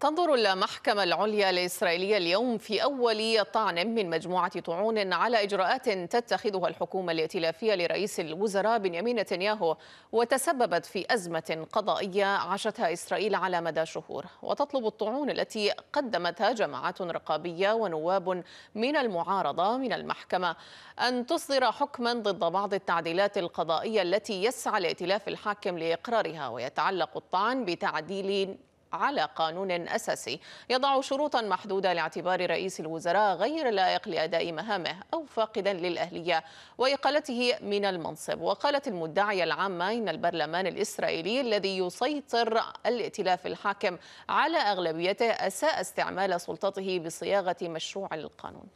تنظر المحكمة العليا الإسرائيلية اليوم في أول طعن من مجموعة طعون على إجراءات تتخذها الحكومة الائتلافية لرئيس الوزراء بنيامين نتنياهو وتسببت في أزمة قضائية عاشتها إسرائيل على مدى شهور وتطلب الطعون التي قدمتها جماعات رقابية ونواب من المعارضة من المحكمة أن تصدر حكما ضد بعض التعديلات القضائية التي يسعى الائتلاف الحاكم لإقرارها ويتعلق الطعن بتعديل على قانون أساسي يضع شروطا محدودة لاعتبار رئيس الوزراء غير لائق لأداء مهامه أو فاقدا للأهلية وإقالته من المنصب وقالت المدعية العامة إن البرلمان الإسرائيلي الذي يسيطر الائتلاف الحاكم على أغلبيته أساء استعمال سلطته بصياغة مشروع القانون